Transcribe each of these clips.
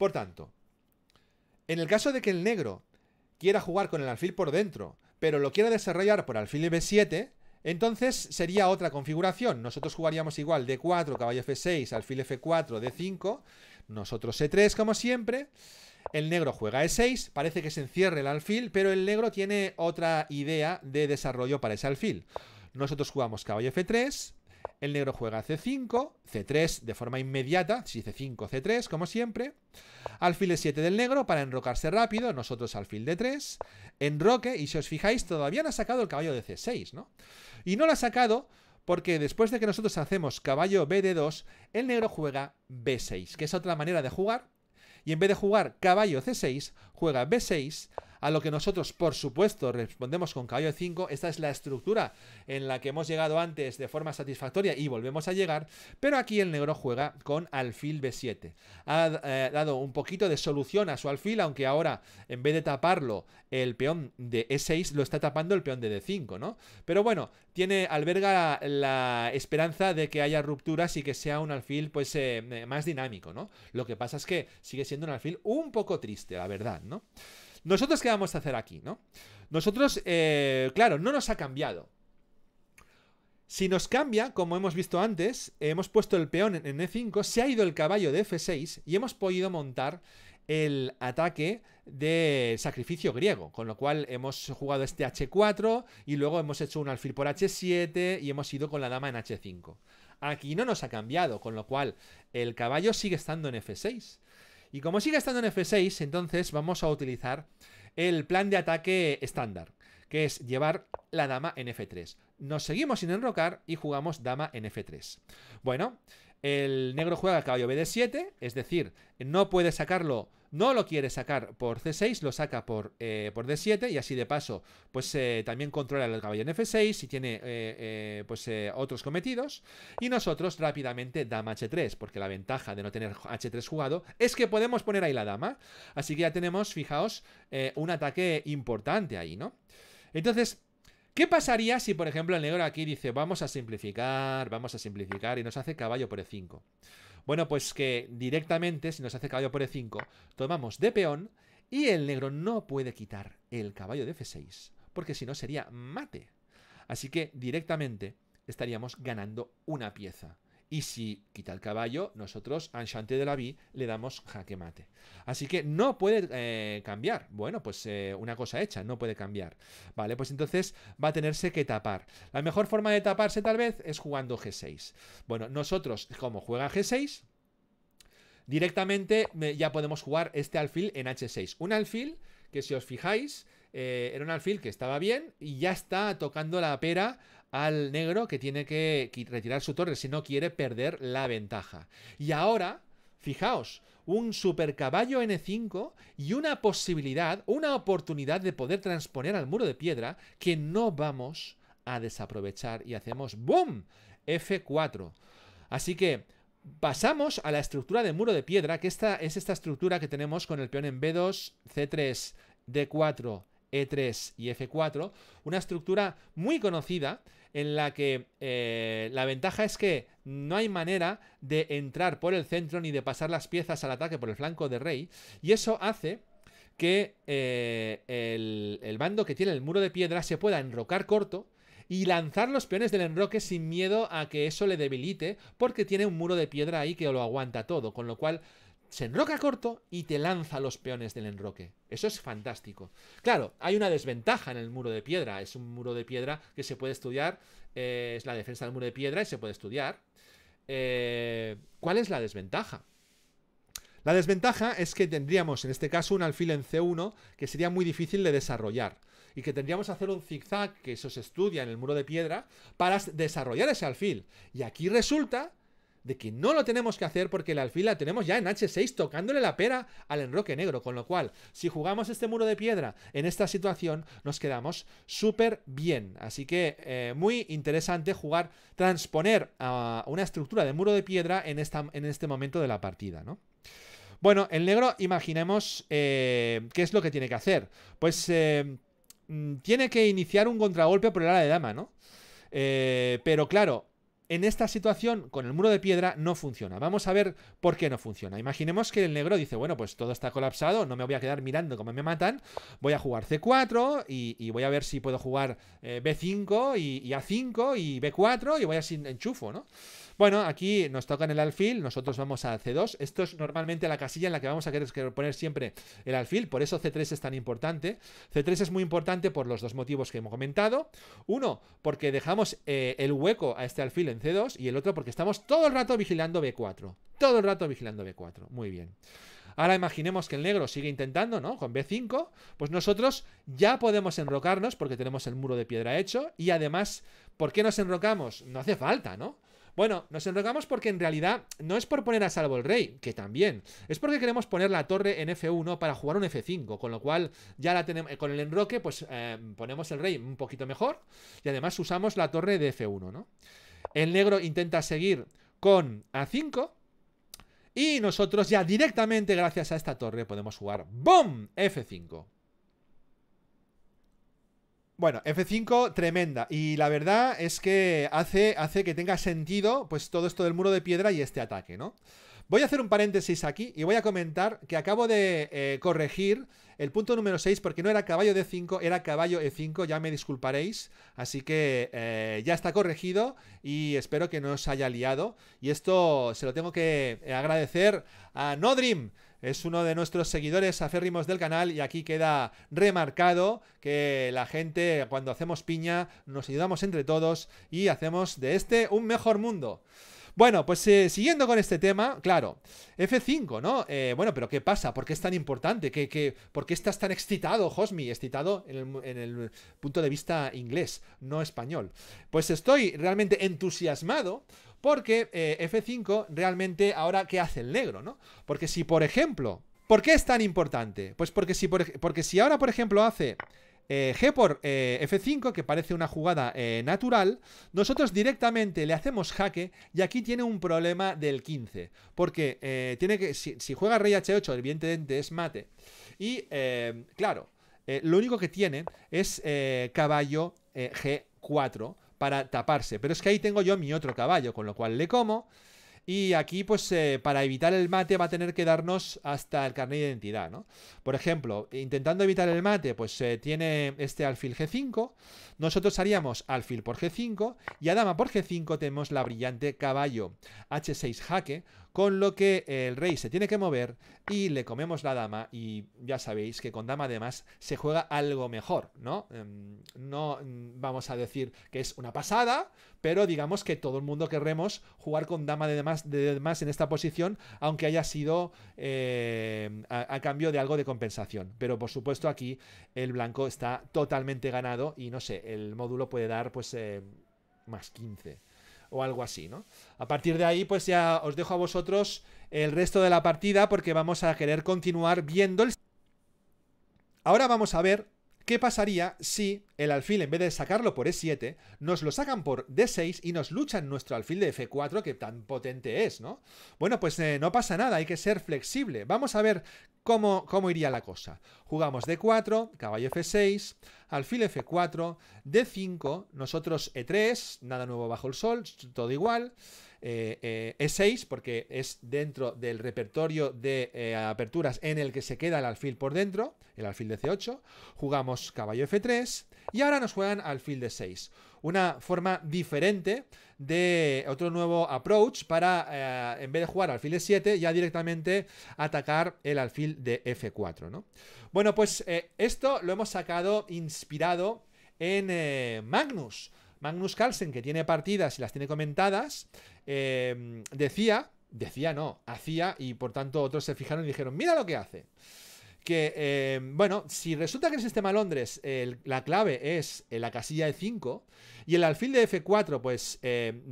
Por tanto, en el caso de que el negro quiera jugar con el alfil por dentro, pero lo quiera desarrollar por alfil b7, entonces sería otra configuración. Nosotros jugaríamos igual d4, caballo f6, alfil f4, d5, nosotros e3 como siempre. El negro juega e6, parece que se encierre el alfil, pero el negro tiene otra idea de desarrollo para ese alfil. Nosotros jugamos caballo f3, el negro juega C5, C3 de forma inmediata, si C5, C3, como siempre. Alfil E7 del negro para enrocarse rápido, nosotros alfil D3. Enroque, y si os fijáis, todavía no ha sacado el caballo de C6, ¿no? Y no lo ha sacado porque después de que nosotros hacemos caballo BD2, el negro juega B6, que es otra manera de jugar. Y en vez de jugar caballo C6, juega B6, a lo que nosotros, por supuesto, respondemos con caballo de 5. Esta es la estructura en la que hemos llegado antes de forma satisfactoria y volvemos a llegar. Pero aquí el negro juega con alfil b7. Ha eh, dado un poquito de solución a su alfil, aunque ahora, en vez de taparlo el peón de e6, lo está tapando el peón de d5, ¿no? Pero bueno, tiene, alberga la esperanza de que haya rupturas y que sea un alfil, pues, eh, más dinámico, ¿no? Lo que pasa es que sigue siendo un alfil un poco triste, la verdad, ¿no? ¿Nosotros qué vamos a hacer aquí, no? Nosotros, eh, claro, no nos ha cambiado. Si nos cambia, como hemos visto antes, hemos puesto el peón en E5, e se ha ido el caballo de F6 y hemos podido montar el ataque de sacrificio griego, con lo cual hemos jugado este H4 y luego hemos hecho un alfil por H7 y hemos ido con la dama en H5. Aquí no nos ha cambiado, con lo cual el caballo sigue estando en F6. Y como sigue estando en F6, entonces vamos a utilizar el plan de ataque estándar, que es llevar la dama en F3. Nos seguimos sin enrocar y jugamos dama en F3. Bueno, el negro juega el caballo BD7, es decir, no puede sacarlo, no lo quiere sacar por C6, lo saca por, eh, por D7 y así de paso, pues eh, también controla el caballo en F6 y tiene eh, pues otros cometidos. Y nosotros rápidamente dama H3, porque la ventaja de no tener H3 jugado es que podemos poner ahí la dama. Así que ya tenemos, fijaos, un ataque importante ahí, ¿no? Entonces, ¿Qué pasaría si, por ejemplo, el negro aquí dice, vamos a simplificar, vamos a simplificar y nos hace caballo por E5? Bueno, pues que directamente, si nos hace caballo por E5, tomamos de peón y el negro no puede quitar el caballo de F6, porque si no sería mate. Así que directamente estaríamos ganando una pieza. Y si quita el caballo, nosotros, Anchante de la Vie, le damos jaque mate. Así que no puede eh, cambiar. Bueno, pues eh, una cosa hecha, no puede cambiar. Vale, pues entonces va a tenerse que tapar. La mejor forma de taparse, tal vez, es jugando G6. Bueno, nosotros, como juega G6, directamente eh, ya podemos jugar este alfil en H6. Un alfil que si os fijáis, era un alfil que estaba bien y ya está tocando la pera al negro que tiene que retirar su torre si no quiere perder la ventaja. Y ahora, fijaos, un super caballo N5 y una posibilidad, una oportunidad de poder transponer al muro de piedra que no vamos a desaprovechar y hacemos ¡boom! F4. Así que pasamos a la estructura de muro de piedra, que esta es esta estructura que tenemos con el peón en B2, C3, D4, E3 y F4, una estructura muy conocida en la que eh, la ventaja es que no hay manera de entrar por el centro ni de pasar las piezas al ataque por el flanco de rey. Y eso hace que eh, el, el, bando que tiene el muro de piedra se pueda enrocar corto y lanzar los peones del enroque sin miedo a que eso le debilite porque tiene un muro de piedra ahí que lo aguanta todo. Con lo cual se enroca corto y te lanza los peones del enroque. Eso es fantástico. Claro, hay una desventaja en el muro de piedra. Es un muro de piedra que se puede estudiar. Eh, es la defensa del muro de piedra y se puede estudiar. Eh, ¿Cuál es la desventaja? La desventaja es que tendríamos en este caso un alfil en C1 que sería muy difícil de desarrollar y que tendríamos que hacer un zigzag que eso se estudia en el muro de piedra para desarrollar ese alfil. Y aquí resulta de que no lo tenemos que hacer porque la alfil la tenemos ya en H6 tocándole la pera al enroque negro, con lo cual si jugamos este muro de piedra en esta situación nos quedamos súper bien, así que eh, muy interesante jugar, transponer a una estructura de muro de piedra en, esta, en este momento de la partida, ¿no? Bueno, el negro, imaginemos eh, qué es lo que tiene que hacer. Pues eh, mm, tiene que iniciar un contragolpe por el ala de dama, ¿no? pero claro, en esta situación con el muro de piedra no funciona. Vamos a ver por qué no funciona. Imaginemos que el negro dice, bueno, pues todo está colapsado, no me voy a quedar mirando cómo me matan, voy a jugar C4 y, voy a ver si puedo jugar eh, B5 y, A5 y B4 y voy a sin enchufo, ¿no? Bueno, aquí nos tocan el alfil, nosotros vamos a C2. Esto es normalmente la casilla en la que vamos a querer poner siempre el alfil, por eso C3 es tan importante. C3 es muy importante por los dos motivos que hemos comentado. Uno, porque dejamos eh, el hueco a este alfil en C2 y el otro porque estamos todo el rato vigilando B4. Todo el rato vigilando B4. Muy bien. Ahora imaginemos que el negro sigue intentando, ¿no? Con B5, pues nosotros ya podemos enrocarnos porque tenemos el muro de piedra hecho y además, ¿por qué nos enrocamos? No hace falta, ¿no? Bueno, nos enrocamos porque en realidad no es por poner a salvo el rey, que también, es porque queremos poner la torre en F1 para jugar un F5, con lo cual ya la tenemos, con el enroque pues eh, ponemos el rey un poquito mejor y además usamos la torre de F1, ¿no? El negro intenta seguir con A5. Y nosotros ya directamente, gracias a esta torre, podemos jugar bom f F5. Bueno, F5 tremenda. Y la verdad es que hace, hace que tenga sentido pues todo esto del muro de piedra y este ataque, ¿no? Voy a hacer un paréntesis aquí y voy a comentar que acabo de eh, corregir el punto número 6 porque no era caballo D5, era caballo E5, ya me disculparéis. Así que eh, ya está corregido y espero que no os haya liado. Y esto se lo tengo que eh, agradecer a Nodrim es uno de nuestros seguidores aférrimos del canal y aquí queda remarcado que la gente cuando hacemos piña nos ayudamos entre todos y hacemos de este un mejor mundo. Bueno, pues eh, siguiendo con este tema, claro, F5, ¿no? Eh, bueno, pero ¿qué pasa? ¿Por qué es tan importante? ¿Qué, qué, por qué estás tan excitado, Hosmi? Excitado en el, punto de vista inglés, no español. Pues estoy realmente entusiasmado porque eh, F5 realmente ahora qué hace el negro, ¿no? Porque si, por ejemplo, ¿por qué es tan importante? Pues porque si, porque si ahora, por ejemplo, hace eh, G por eh, F5, que parece una jugada eh, natural, nosotros directamente le hacemos jaque y aquí tiene un problema del 15, porque tiene que, si, si, juega Rey H8, el evidentemente es mate. Y claro, lo único que tiene es caballo G4 para taparse, pero es que ahí tengo yo mi otro caballo, con lo cual le como y aquí, pues, eh, para evitar el mate va a tener que darnos hasta el carnet de identidad, ¿no? Por ejemplo, intentando evitar el mate, pues se eh, tiene este alfil G5. Nosotros haríamos alfil por G5 y a dama por G5 tenemos la brillante caballo H6 jaque con lo que el rey se tiene que mover y le comemos la dama. Y ya sabéis que con dama de más se juega algo mejor, ¿no? Em, no mm, vamos a decir que es una pasada, pero digamos que todo el mundo querremos jugar con dama de más en esta posición, aunque haya sido em, a, cambio de algo de compensación. Pero por supuesto aquí el blanco está totalmente ganado y no sé, el módulo puede dar pues em, más 15 o algo así, ¿no? A partir de ahí, pues ya os dejo a vosotros el resto de la partida porque vamos a querer continuar viendo el... Ahora vamos a ver ¿Qué pasaría si el alfil, en vez de sacarlo por E7, nos lo sacan por D6 y nos luchan nuestro alfil de F4, que tan potente es, ¿no? Bueno, pues eh, no pasa nada, hay que ser flexible. Vamos a ver cómo, cómo iría la cosa. Jugamos D4, caballo F6, alfil F4, D5, nosotros E3, nada nuevo bajo el sol, todo igual. E6, eh, eh, e porque es dentro del repertorio de eh, aperturas en el que se queda el alfil por dentro, el alfil de C8, jugamos caballo F3 y ahora nos juegan alfil de 6 Una forma diferente de otro nuevo approach para, en vez de jugar alfil de 7, ya directamente atacar el alfil de F4. Bueno, pues esto lo hemos sacado inspirado en Magnus Magnus Carlsen, que tiene partidas y las tiene comentadas, eh, decía, decía no, hacía, y por tanto otros se fijaron y dijeron, mira lo que hace. Que, eh, bueno, si resulta que el sistema Londres, la clave es eh, la casilla de 5 y el alfil de F4, pues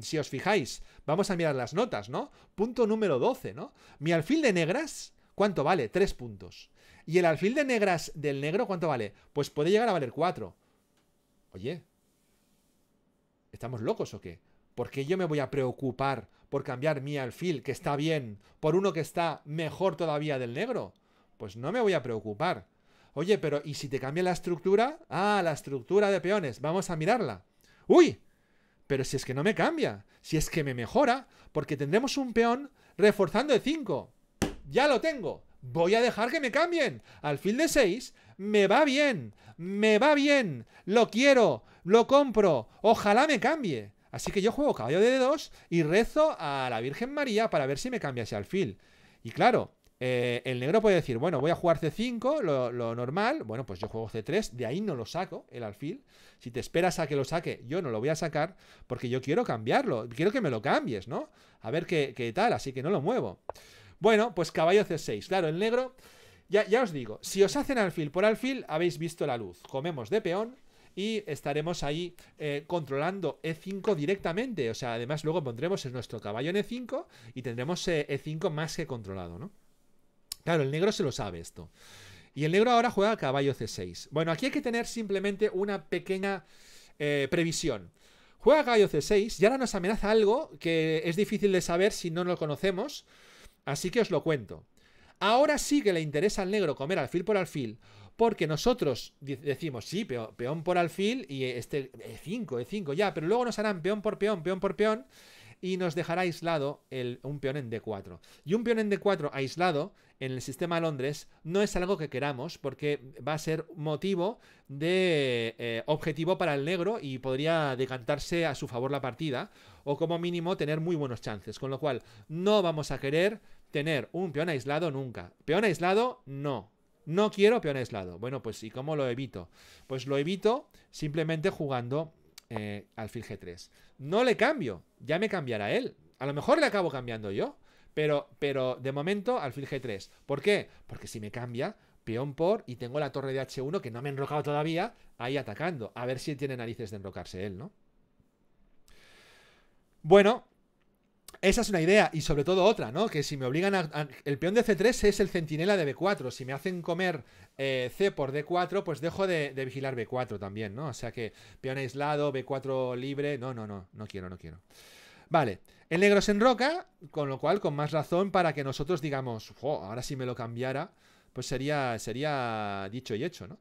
si os fijáis, vamos a mirar las notas, ¿no? Punto número 12, ¿no? Mi alfil de negras, ¿cuánto vale? 3 puntos. Y el alfil de negras del negro, ¿cuánto vale? Pues puede llegar a valer 4. Oye, ¿Estamos locos o qué? ¿Por qué yo me voy a preocupar por cambiar mi alfil, que está bien, por uno que está mejor todavía del negro? Pues no me voy a preocupar. Oye, pero ¿y si te cambia la estructura? Ah, la estructura de peones, vamos a mirarla. ¡Uy! Pero si es que no me cambia, si es que me mejora, porque tendremos un peón reforzando de 5. ¡Ya lo tengo! Voy a dejar que me cambien. Alfil de 6 me va bien, me va bien, lo quiero, lo compro, ojalá me cambie. Así que yo juego caballo de D2 y rezo a la Virgen María para ver si me cambia ese alfil. Y claro, eh, el negro puede decir, bueno, voy a jugar C5, lo, normal, bueno, pues yo juego C3, de ahí no lo saco, el alfil. Si te esperas a que lo saque, yo no lo voy a sacar, porque yo quiero cambiarlo, quiero que me lo cambies, ¿no? A ver qué, tal, así que no lo muevo. Bueno, pues caballo C6, claro, el negro, ya, ya os digo, si os hacen alfil por alfil, habéis visto la luz, comemos de peón y estaremos ahí eh, controlando E5 directamente. O sea, además luego pondremos nuestro caballo en E5 y tendremos E5 eh, e más que controlado, ¿no? Claro, el negro se lo sabe esto. Y el negro ahora juega caballo C6. Bueno, aquí hay que tener simplemente una pequeña eh, previsión. Juega caballo C6 y ahora nos amenaza algo que es difícil de saber si no lo conocemos, así que os lo cuento. Ahora sí que le interesa al negro comer alfil por alfil, porque nosotros decimos, sí, peón por alfil y este E5, eh, E5 eh, ya, pero luego nos harán peón por peón, peón por peón y nos dejará aislado el, un peón en D4. Y un peón en D4 aislado en el sistema Londres no es algo que queramos porque va a ser motivo de eh, objetivo para el negro y podría decantarse a su favor la partida o como mínimo tener muy buenos chances. Con lo cual no vamos a querer tener un peón aislado nunca. Peón aislado no. No quiero peón aislado. Bueno, pues ¿y cómo lo evito? Pues lo evito simplemente jugando eh, alfil G3. No le cambio, ya me cambiará él. A lo mejor le acabo cambiando yo, pero, pero de momento alfil G3. ¿Por qué? Porque si me cambia, peón por y tengo la torre de H1 que no me ha enrocado todavía, ahí atacando. A ver si tiene narices de enrocarse él, ¿no? Bueno, esa es una idea, y sobre todo otra, ¿no? Que si me obligan a. el peón de C3 es el centinela de B4. Si me hacen comer eh, C por D4, pues dejo de, vigilar B4 también, ¿no? O sea que peón aislado, B4 libre. No, no, no, no quiero, no quiero. Vale, el negro se enroca, con lo cual, con más razón para que nosotros digamos, oh, ahora si me lo cambiara, pues sería, sería dicho y hecho, ¿no?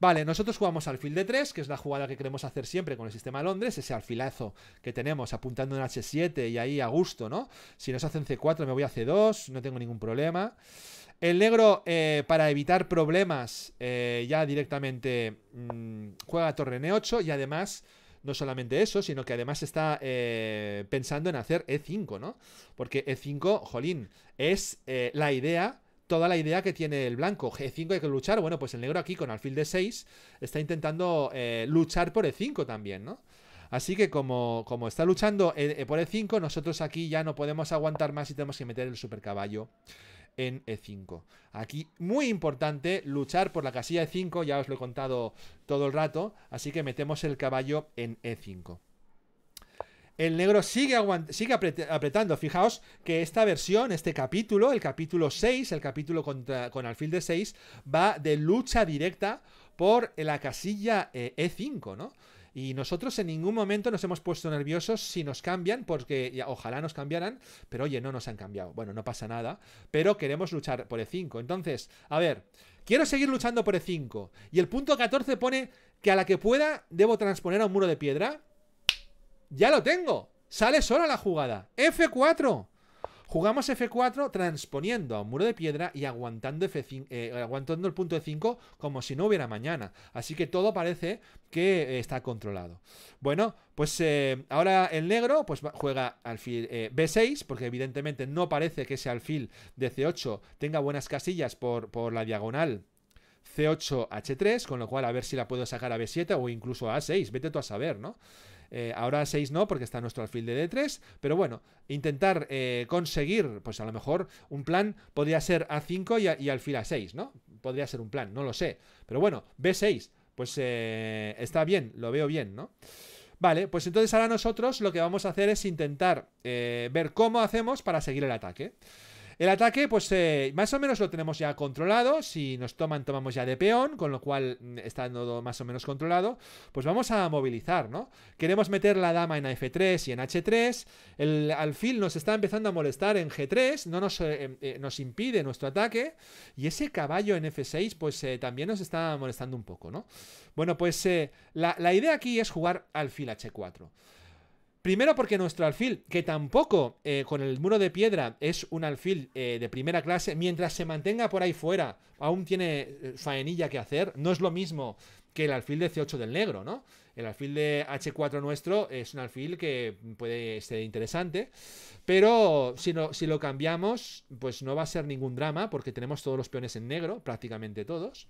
Vale, nosotros jugamos alfil de 3, que es la jugada que queremos hacer siempre con el sistema Londres, ese alfilazo que tenemos apuntando en H7 y ahí a gusto, ¿no? Si nos hacen C4 me voy a C2, no tengo ningún problema. El negro, eh, para evitar problemas, eh, ya directamente mm, juega a torre N8 e y además no solamente eso, sino que además está eh, pensando en hacer E5, ¿no? Porque E5, jolín, es la idea toda la idea que tiene el blanco. G5 hay que luchar. Bueno, pues el negro aquí con alfil de 6 está intentando eh, luchar por E5 también, ¿no? Así que como, como está luchando eh, eh, por E5, nosotros aquí ya no podemos aguantar más y tenemos que meter el supercaballo en E5. Aquí, muy importante, luchar por la casilla E5, ya os lo he contado todo el rato, así que metemos el caballo en E5. El negro sigue, apretando. Fijaos que esta versión, este capítulo, el capítulo 6, el capítulo con alfil de 6, va de lucha directa por la casilla E5, eh, e ¿no? Y nosotros en ningún momento nos hemos puesto nerviosos si nos cambian, porque ojalá nos cambiaran, pero oye, no nos han cambiado. Bueno, no pasa nada, pero queremos luchar por E5. Entonces, a ver, quiero seguir luchando por E5. Y el punto 14 pone que a la que pueda debo transponer a un muro de piedra. Ya lo tengo. Sale sola la jugada. F4. Jugamos F4 transponiendo a un muro de piedra y aguantando, F5, eh, aguantando el punto de 5 como si no hubiera mañana. Así que todo parece que eh, está controlado. Bueno, pues eh, ahora el negro pues juega alfil B6, porque evidentemente no parece que ese alfil de C8 tenga buenas casillas por, por la diagonal C8H3, con lo cual a ver si la puedo sacar a B7 o incluso a A6, vete tú a saber, ¿no? Eh, ahora ahora 6 no, porque está nuestro alfil de D3, pero bueno, intentar eh, conseguir, pues a lo mejor un plan podría ser A5 y, alfil A6, ¿no? Podría ser un plan, no lo sé. Pero bueno, B6, pues eh, está bien, lo veo bien, ¿no? Vale, pues entonces ahora nosotros lo que vamos a hacer es intentar ver cómo hacemos para seguir el ataque. El ataque, pues eh, más o menos lo tenemos ya controlado. Si nos toman, tomamos ya de peón, con lo cual mm, está todo más o menos controlado. Pues vamos a movilizar, ¿no? Queremos meter la dama en F3 y en H3. El alfil nos está empezando a molestar en G3, no eh, em, eh, nos, impide nuestro ataque. Y ese caballo en F6, pues también nos está molestando un poco, ¿no? Bueno, pues la, la idea aquí es jugar alfil H4. Primero porque nuestro alfil, que tampoco eh, con el muro de piedra es un alfil eh, de primera clase, mientras se mantenga por ahí fuera, aún tiene eh, faenilla que hacer, no es lo mismo que el alfil de C8 del negro, ¿no? El alfil de H4 nuestro es un alfil que puede ser interesante, pero si, si lo cambiamos, pues no va a ser ningún drama, porque tenemos todos los peones en negro, prácticamente todos.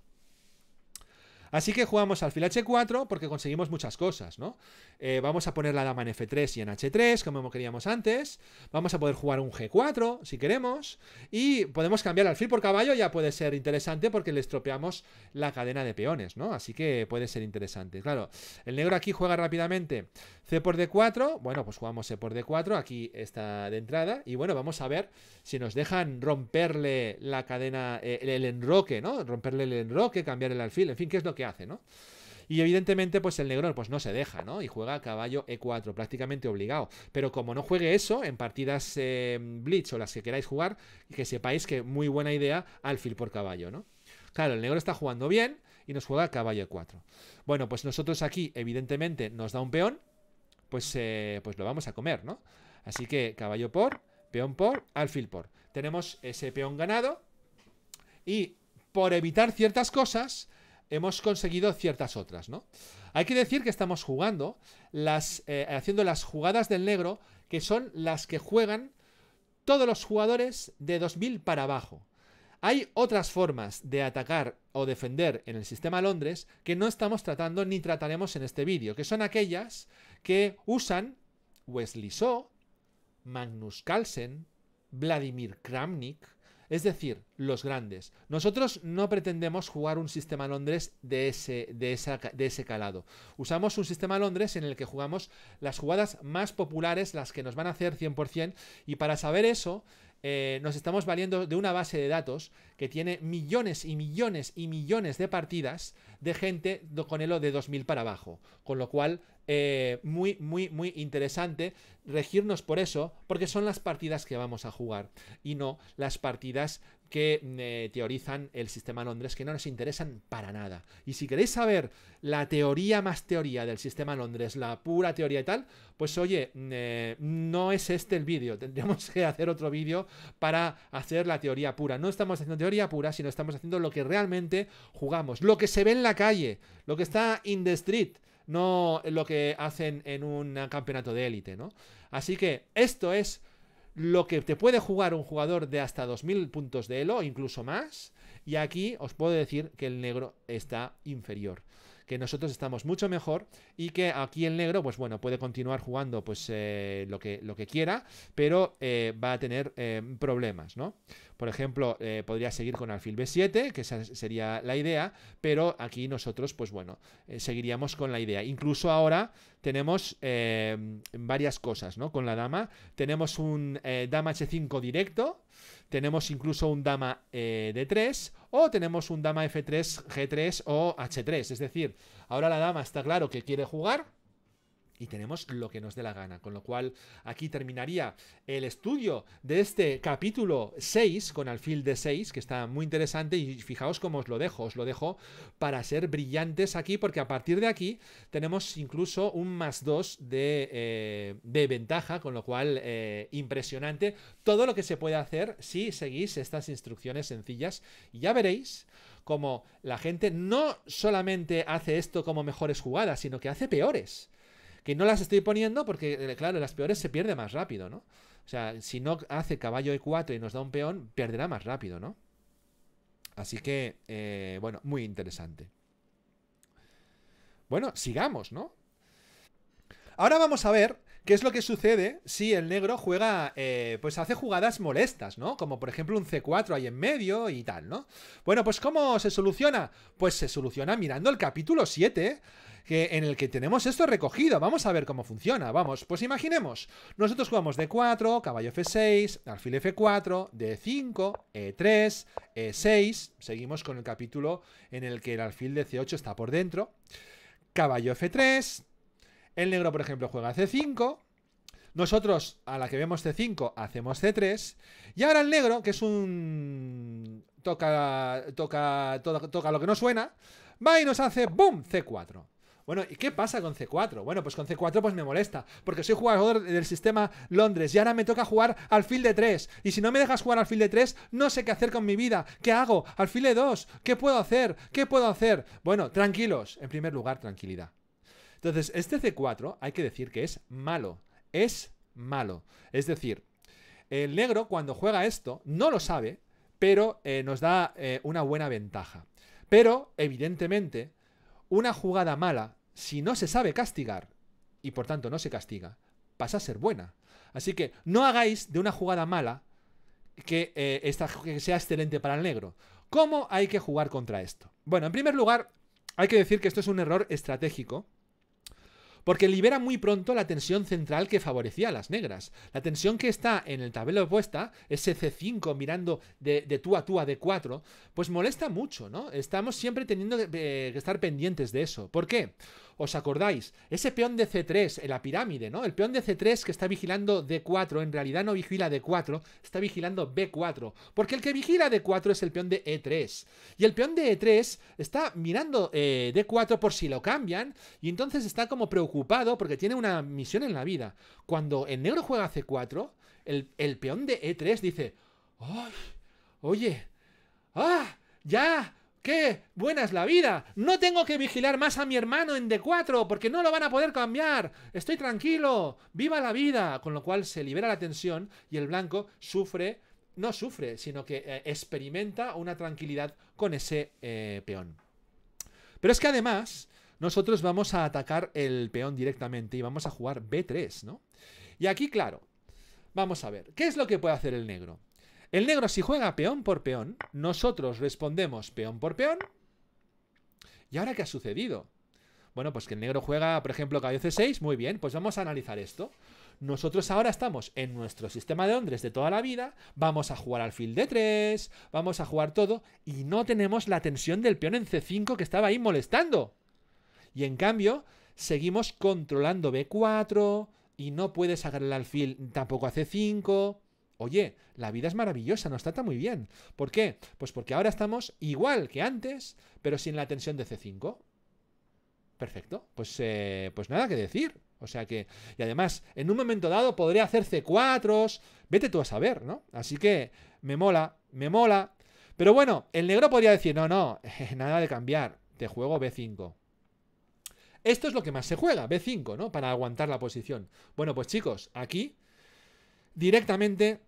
Así que jugamos alfil h4 porque conseguimos muchas cosas, ¿no? Eh, vamos a poner la dama en f3 y en h3, como queríamos antes. Vamos a poder jugar un g4, si queremos. Y podemos cambiar alfil por caballo, ya puede ser interesante porque le estropeamos la cadena de peones, ¿no? Así que puede ser interesante. Claro, el negro aquí juega rápidamente c por d4. Bueno, pues jugamos c por d4, aquí está de entrada. Y bueno, vamos a ver si nos dejan romperle la cadena, eh, el, enroque, ¿no? Romperle el enroque, cambiar el alfil, en fin, ¿qué es lo que hace, ¿no? Y evidentemente, pues el negro pues no se deja, ¿no? Y juega caballo E4, prácticamente obligado. Pero como no juegue eso, en partidas eh, Blitz o las que queráis jugar, que sepáis que muy buena idea alfil por caballo, ¿no? Claro, el negro está jugando bien y nos juega caballo E4. Bueno, pues nosotros aquí, evidentemente, nos da un peón, pues, eh, pues lo vamos a comer, ¿no? Así que caballo por, peón por, alfil por. Tenemos ese peón ganado y por evitar ciertas cosas, hemos conseguido ciertas otras, ¿no? Hay que decir que estamos jugando, las, eh, haciendo las jugadas del negro, que son las que juegan todos los jugadores de 2000 para abajo. Hay otras formas de atacar o defender en el sistema Londres que no estamos tratando ni trataremos en este vídeo, que son aquellas que usan Wesley Shaw, Magnus Carlsen, Vladimir Kramnik, es decir, los grandes. Nosotros no pretendemos jugar un sistema Londres de ese, de, ese calado. Usamos un sistema Londres en el que jugamos las jugadas más populares, las que nos van a hacer 100%, y para saber eso, eh, nos estamos valiendo de una base de datos que tiene millones y millones y millones de partidas de gente con elo de 2000 para abajo, con lo cual eh, muy, muy, muy interesante regirnos por eso, porque son las partidas que vamos a jugar y no las partidas que eh, teorizan el sistema Londres, que no nos interesan para nada. Y si queréis saber la teoría más teoría del sistema Londres, la pura teoría y tal, pues oye, eh, no es este el vídeo, tendríamos que hacer otro vídeo para hacer la teoría pura. No estamos haciendo teoría pura, sino estamos haciendo lo que realmente jugamos, lo que se ve en la calle, lo que está in the street no lo que hacen en un campeonato de élite, ¿no? Así que esto es lo que te puede jugar un jugador de hasta 2000 puntos de elo, incluso más, y aquí os puedo decir que el negro está inferior que nosotros estamos mucho mejor y que aquí el negro, pues bueno, puede continuar jugando pues eh, lo, que, lo que quiera, pero eh, va a tener eh, problemas, ¿no? Por ejemplo, podría seguir con alfil b7, que esa sería la idea, pero aquí nosotros, pues bueno, seguiríamos con la idea. Incluso ahora tenemos varias cosas, ¿no? Con la dama, tenemos un dama h5 directo, tenemos incluso un dama eh, D3 o tenemos un dama F3, G3 o H3. Es decir, ahora la dama está claro que quiere jugar, y tenemos lo que nos dé la gana. Con lo cual, aquí terminaría el estudio de este capítulo 6 con alfil de 6, que está muy interesante y fijaos cómo os lo dejo, os lo dejo para ser brillantes aquí, porque a partir de aquí tenemos incluso un más 2 eh, de, ventaja, con lo cual, eh, impresionante todo lo que se puede hacer si seguís estas instrucciones sencillas. Y ya veréis cómo la gente no solamente hace esto como mejores jugadas, sino que hace peores. Que no las estoy poniendo porque, eh, claro, las peores se pierde más rápido, ¿no? O sea, si no hace caballo E4 y nos da un peón, perderá más rápido, ¿no? Así que, eh, bueno, muy interesante. Bueno, sigamos, ¿no? Ahora vamos a ver qué es lo que sucede si el negro juega, eh, pues hace jugadas molestas, ¿no? Como por ejemplo un C4 ahí en medio y tal, ¿no? Bueno, pues ¿cómo se soluciona? Pues se soluciona mirando el capítulo 7, en el que tenemos esto recogido. Vamos a ver cómo funciona. Vamos, pues imaginemos. Nosotros jugamos D4, caballo F6, alfil F4, D5, E3, E6. Seguimos con el capítulo en el que el alfil de C8 está por dentro. Caballo F3. El negro, por ejemplo, juega C5. Nosotros, a la que vemos C5, hacemos C3. Y ahora el negro, que es un... Toca, toca, toca lo que no suena, va y nos hace ¡boom! C4. Bueno, ¿y qué pasa con C4? Bueno, pues con C4 pues me molesta, porque soy jugador del sistema Londres y ahora me toca jugar al fil de 3. Y si no me dejas jugar al fil de 3, no sé qué hacer con mi vida. ¿Qué hago? Alfil de 2. ¿Qué puedo hacer? ¿Qué puedo hacer? Bueno, tranquilos. En primer lugar, tranquilidad. Entonces, este C4 hay que decir que es malo. Es malo. Es decir, el negro cuando juega esto no lo sabe, pero eh, nos da eh, una buena ventaja. Pero, evidentemente, una jugada mala, si no se sabe castigar, y por tanto no se castiga, pasa a ser buena. Así que no hagáis de una jugada mala que, eh, sea excelente para el negro. ¿Cómo hay que jugar contra esto? Bueno, en primer lugar, hay que decir que esto es un error estratégico porque libera muy pronto la tensión central que favorecía a las negras. La tensión que está en el tablero opuesta, ese C5 mirando de, tú a tú a D4, pues molesta mucho, ¿no? Estamos siempre teniendo que, eh, estar pendientes de eso. ¿Por qué? ¿Os acordáis? Ese peón de C3 en la pirámide, ¿no? El peón de C3 que está vigilando D4, en realidad no vigila D4, está vigilando B4. Porque el que vigila D4 es el peón de E3. Y el peón de E3 está mirando eh, D4 por si lo cambian. Y entonces está como preocupado porque tiene una misión en la vida. Cuando el negro juega C4, el, peón de E3 dice... ¡Ay! Oye, ¡ah! ¡Ya! ¡Qué buena es la vida! No tengo que vigilar más a mi hermano en D4 porque no lo van a poder cambiar. Estoy tranquilo. Viva la vida. Con lo cual se libera la tensión y el blanco sufre, no sufre, sino que eh, experimenta una tranquilidad con ese eh, peón. Pero es que además nosotros vamos a atacar el peón directamente y vamos a jugar B3, ¿no? Y aquí, claro, vamos a ver, ¿qué es lo que puede hacer el negro? El negro si juega peón por peón, nosotros respondemos peón por peón. ¿Y ahora qué ha sucedido? Bueno, pues que el negro juega, por ejemplo, caballo c6, muy bien, pues vamos a analizar esto. Nosotros ahora estamos en nuestro sistema de Londres de toda la vida, vamos a jugar alfil d3, vamos a jugar todo, y no tenemos la tensión del peón en c5 que estaba ahí molestando. Y en cambio, seguimos controlando b4, y no puede sacar el alfil tampoco a c5, Oye, la vida es maravillosa, nos trata muy bien. ¿Por qué? Pues porque ahora estamos igual que antes, pero sin la tensión de C5. Perfecto. Pues, eh, pues nada que decir. O sea que, y además, en un momento dado podría hacer C4, vete tú a saber, ¿no? Así que me mola, me mola. Pero bueno, el negro podría decir, no, no, nada de cambiar, te juego B5. Esto es lo que más se juega, B5, ¿no? Para aguantar la posición. Bueno, pues chicos, aquí directamente.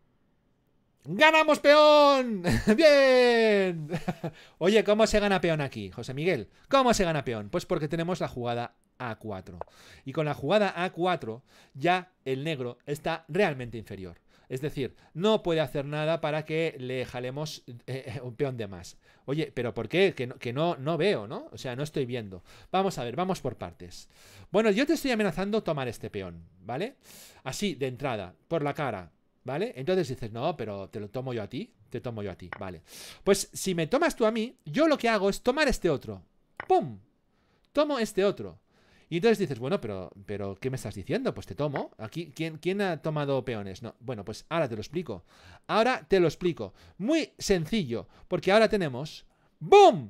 ¡Ganamos peón! ¡Bien! Oye, ¿cómo se gana peón aquí, José Miguel? ¿Cómo se gana peón? Pues porque tenemos la jugada A4. Y con la jugada A4 ya el negro está realmente inferior. Es decir, no puede hacer nada para que le jalemos eh, eh, un peón de más. Oye, pero ¿por qué? Que, no, no, no, veo, ¿no? O sea, no estoy viendo. Vamos a ver, vamos por partes. Bueno, yo te estoy amenazando tomar este peón, ¿vale? Así, de entrada, por la cara, ¿vale? Entonces dices, no, pero te lo tomo yo a ti, te tomo yo a ti, ¿vale? Pues si me tomas tú a mí, yo lo que hago es tomar este otro. ¡Pum! Tomo este otro. Y entonces dices, bueno, pero, pero ¿qué me estás diciendo? Pues te tomo. Aquí, ¿quién, ha tomado peones? No. Bueno, pues ahora te lo explico. Ahora te lo explico. Muy sencillo, porque ahora tenemos... ¡Boom!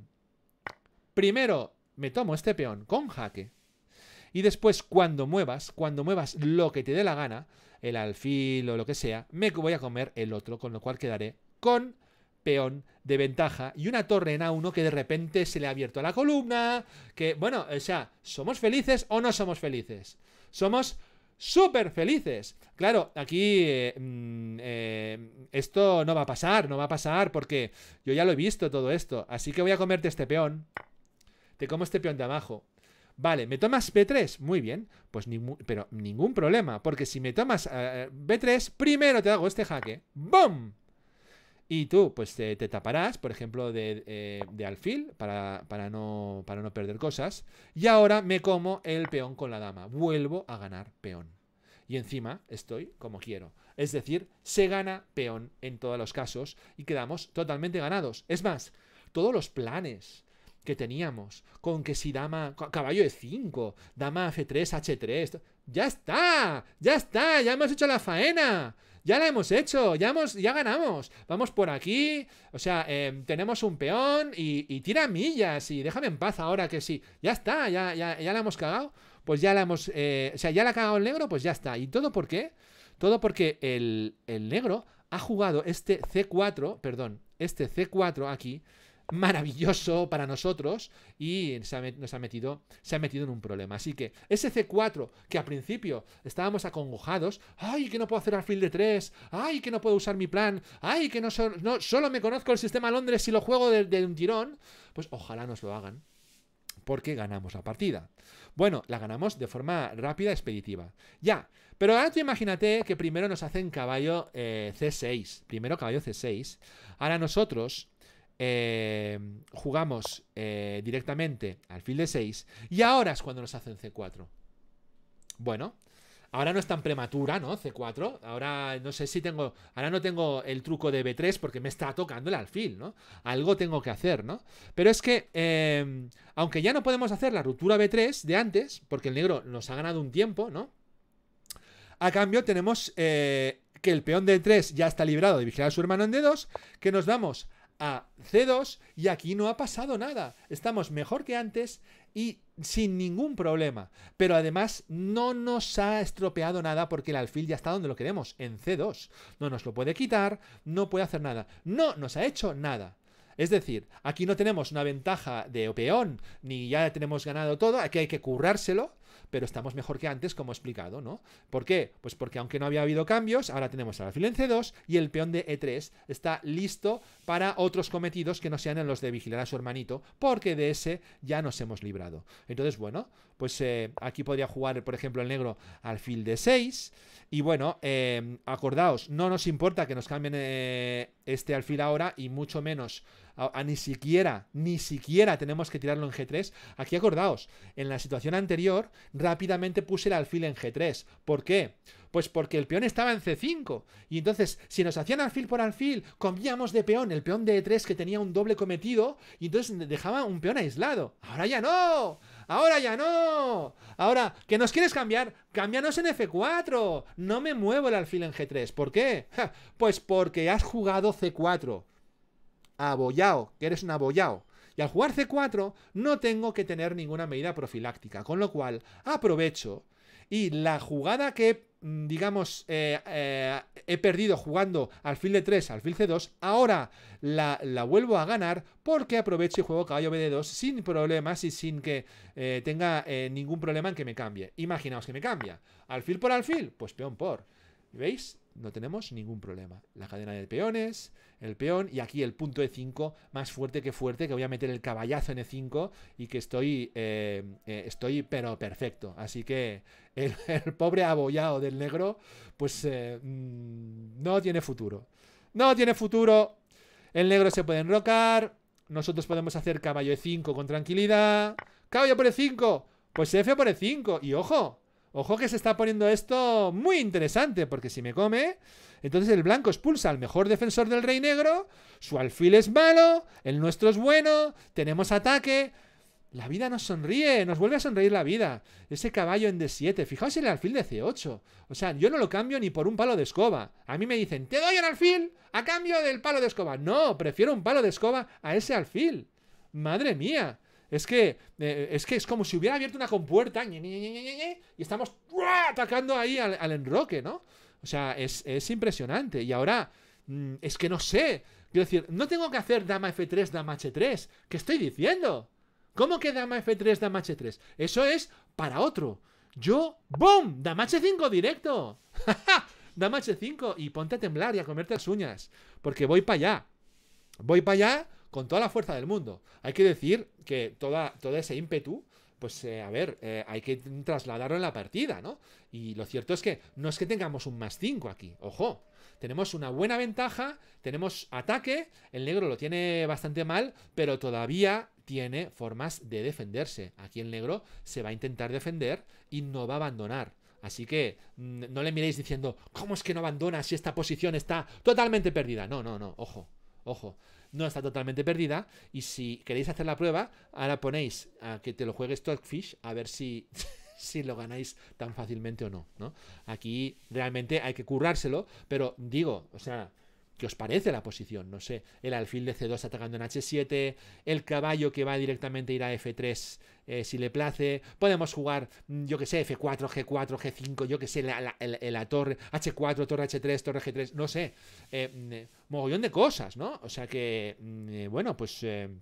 Primero me tomo este peón con jaque. Y después, cuando muevas, cuando muevas lo que te dé la gana, el alfil o lo que sea, me voy a comer el otro, con lo cual quedaré con peón de ventaja y una torre en A1 que de repente se le ha abierto la columna, que bueno, o sea, ¿somos felices o no somos felices? Somos súper felices. Claro, aquí eh, mm, eh, esto no va a pasar, no va a pasar porque yo ya lo he visto todo esto, así que voy a comerte este peón. Te como este peón de abajo. Vale, ¿me tomas b 3 Muy bien, pues pero ningún problema, porque si me tomas eh, B3, primero te hago este jaque. ¡Bum! Y tú, pues te, taparás, por ejemplo, de, eh, alfil para, no, para no perder cosas. Y ahora me como el peón con la dama. Vuelvo a ganar peón. Y encima estoy como quiero. Es decir, se gana peón en todos los casos y quedamos totalmente ganados. Es más, todos los planes que teníamos, con que si dama, caballo de 5, dama F3, H3, ya está, ya está, ya hemos hecho la faena. Ya la hemos hecho, ya, hemos, ya ganamos. Vamos por aquí, o sea, em, tenemos un peón y, tira millas y déjame en paz ahora que sí. Ya está, ya, ya, la hemos cagado, pues ya la hemos, eh, o sea, ya la ha cagado el negro, pues ya está. ¿Y todo por qué? Todo porque el, el negro ha jugado este C4, perdón, este C4 aquí, maravilloso para nosotros y se ha, nos ha metido, se ha metido en un problema. Así que ese C4 que al principio estábamos acongojados, ay, que no puedo hacer alfil de 3, ay, que no puedo usar mi plan, ay, que no, solo me conozco el sistema Londres y lo juego de, un tirón, pues ojalá nos lo hagan porque ganamos la partida. Bueno, la ganamos de forma rápida, y expeditiva. Ya, pero ahora tú imagínate que primero nos hacen caballo eh, C6, primero caballo C6. Ahora nosotros eh, jugamos eh, directamente al alfil de 6 y ahora es cuando nos hacen C4. Bueno, ahora no es tan prematura, ¿no? C4, ahora no sé si tengo, ahora no tengo el truco de B3 porque me está tocando el alfil, ¿no? Algo tengo que hacer, ¿no? Pero es que, em, aunque ya no podemos hacer la ruptura B3 de antes, porque el negro nos ha ganado un tiempo, ¿no? A cambio tenemos eh, que el peón de 3 ya está librado de vigilar a su hermano en D2, que nos vamos a C2 y aquí no ha pasado nada. Estamos mejor que antes y sin ningún problema. Pero además no nos ha estropeado nada porque el alfil ya está donde lo queremos, en C2. No nos lo puede quitar, no puede hacer nada. No nos ha hecho nada. Es decir, aquí no tenemos una ventaja de peón, ni ya tenemos ganado todo, aquí hay que currárselo, pero estamos mejor que antes, como he explicado, ¿no? ¿Por qué? Pues porque aunque no había habido cambios, ahora tenemos al alfil en C2 y el peón de E3 está listo para otros cometidos que no sean en los de vigilar a su hermanito, porque de ese ya nos hemos librado. Entonces, bueno, pues eh, aquí podría jugar, por ejemplo, el negro alfil de 6 y bueno, em, acordaos, no nos importa que nos cambien eh, este alfil ahora y mucho menos. A, ni siquiera, ni siquiera tenemos que tirarlo en G3. Aquí acordaos, en la situación anterior rápidamente puse el alfil en G3. ¿Por qué? Pues porque el peón estaba en C5. Y entonces, si nos hacían alfil por alfil, comíamos de peón el peón de E3 que tenía un doble cometido y entonces dejaba un peón aislado. Ahora ya no. Ahora ya no. Ahora, que nos quieres cambiar, cámbianos en F4. No me muevo el alfil en G3. ¿Por qué? pues porque has jugado C4. Abollao, que eres un abollao. Y al jugar C4 no tengo que tener ninguna medida profiláctica, con lo cual aprovecho y la jugada que, mm, digamos, eh, eh, he perdido jugando alfil de 3, alfil C2, ahora la, vuelvo a ganar porque aprovecho y juego caballo BD2 sin problemas y sin que eh, tenga ningún problema en que me cambie. Imaginaos que me cambia. Alfil por alfil, pues peón por. ¿Veis? no tenemos ningún problema. La cadena de peones, el peón y aquí el punto E5 más fuerte que fuerte, que voy a meter el caballazo en E5 y que estoy, eh, eh, estoy pero perfecto. Así que el, pobre abollado del negro, pues eh, mm, no tiene futuro. No tiene futuro. El negro se puede enrocar. Nosotros podemos hacer caballo E5 con tranquilidad. Caballo por E5. Pues F por E5. Y ojo, Ojo que se está poniendo esto muy interesante, porque si me come, entonces el blanco expulsa al mejor defensor del rey negro, su alfil es malo, el nuestro es bueno, tenemos ataque. La vida nos sonríe, nos vuelve a sonreír la vida. Ese caballo en D7, fijaos en el alfil de C8. O sea, yo no lo cambio ni por un palo de escoba. A mí me dicen, te doy un alfil a cambio del palo de escoba. No, prefiero un palo de escoba a ese alfil. Madre mía. Es que, eh, es que es como si hubiera abierto una compuerta y estamos atacando ahí al, enroque, ¿no? O sea, es, impresionante. Y ahora, mm, es que no sé. Quiero decir, no tengo que hacer dama F3, dama H3. ¿Qué estoy diciendo? ¿Cómo que dama F3, dama H3? Eso es para otro. Yo, ¡boom! Dama H5 directo. dama H5 y ponte a temblar y a comerte las uñas. Porque voy para allá. Voy para allá con toda la fuerza del mundo. Hay que decir que toda, todo ese ímpetu, pues eh, a ver, eh, hay que trasladarlo en la partida, ¿no? Y lo cierto es que no es que tengamos un más 5 aquí, ojo. Tenemos una buena ventaja, tenemos ataque, el negro lo tiene bastante mal, pero todavía tiene formas de defenderse. Aquí el negro se va a intentar defender y no va a abandonar. Así que mm, no le miréis diciendo, ¿cómo es que no abandona si esta posición está totalmente perdida? No, no, no, ojo, ojo no está totalmente perdida. Y si queréis hacer la prueba, ahora ponéis a que te lo juegues Stockfish a ver si, si lo ganáis tan fácilmente o no, ¿no? Aquí realmente hay que currárselo, pero digo, o sea, ¿Qué os parece la posición? No sé, el alfil de C2 atacando en H7, el caballo que va directamente a ir a F3 eh, si le place, podemos jugar, mm, yo que sé, F4, G4, G5, yo que sé, la, torre, H4, torre H3, torre G3, no sé, eh, mm, eh, mogollón de cosas, ¿no? O sea que, mm, bueno, pues... de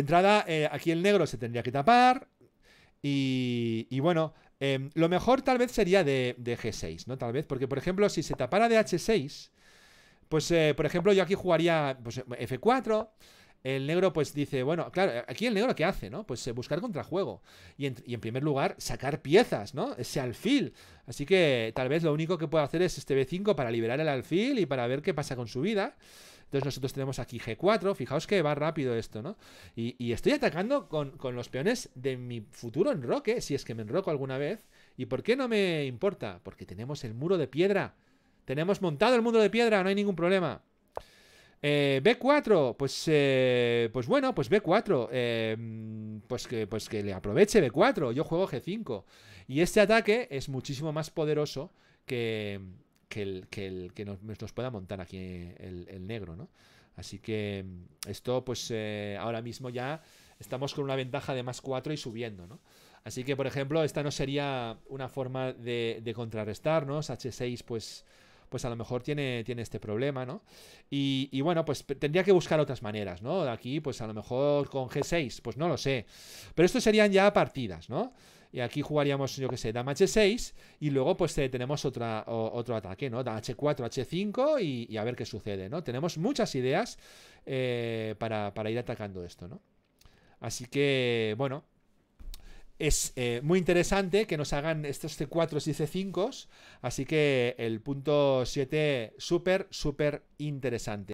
entrada, aquí el negro se tendría que tapar. y, y bueno, lo mejor tal vez sería de, G6, ¿no? Tal vez, porque por ejemplo, si se tapara de H6, pues, eh, por ejemplo, yo aquí jugaría pues, eh, F4. El negro pues dice, bueno, claro, aquí el negro qué hace, ¿no? Pues eh, buscar contrajuego. Y en, primer lugar, sacar piezas, ¿no? Ese alfil. Así que tal vez lo único que pueda hacer es este B5 para liberar el alfil y para ver qué pasa con su vida. Entonces nosotros tenemos aquí G4, fijaos que va rápido esto, ¿no? Y, estoy atacando con, con, los peones de mi futuro enroque, si es que me enroco alguna vez. ¿Y por qué no me importa? Porque tenemos el muro de piedra. Tenemos montado el mundo de piedra, no hay ningún problema. Eh, B4, pues, eh, pues bueno, pues B4, eh, pues, que, pues que le aproveche B4, yo juego G5. Y este ataque es muchísimo más poderoso que, que el que, nos, pueda montar aquí el, negro, ¿no? Así que esto, pues eh, ahora mismo ya estamos con una ventaja de más 4 y subiendo, ¿no? Así que, por ejemplo, esta no sería una forma de, de contrarrestarnos. H6, pues pues a lo mejor tiene, tiene este problema, ¿no? Y, bueno, pues tendría que buscar otras maneras, ¿no? Aquí, pues a lo mejor con G6, pues no lo sé. Pero esto serían ya partidas, ¿no? Y aquí jugaríamos, yo que sé, dama H6 y luego pues eh, tenemos otra, otro ataque, ¿no? Da H4, H5 y, a ver qué sucede, ¿no? Tenemos muchas ideas eh, para, para ir atacando esto, ¿no? Así que, bueno, es eh, muy interesante que nos hagan estos c 4 y c 5 así que el punto 7 súper, súper interesante.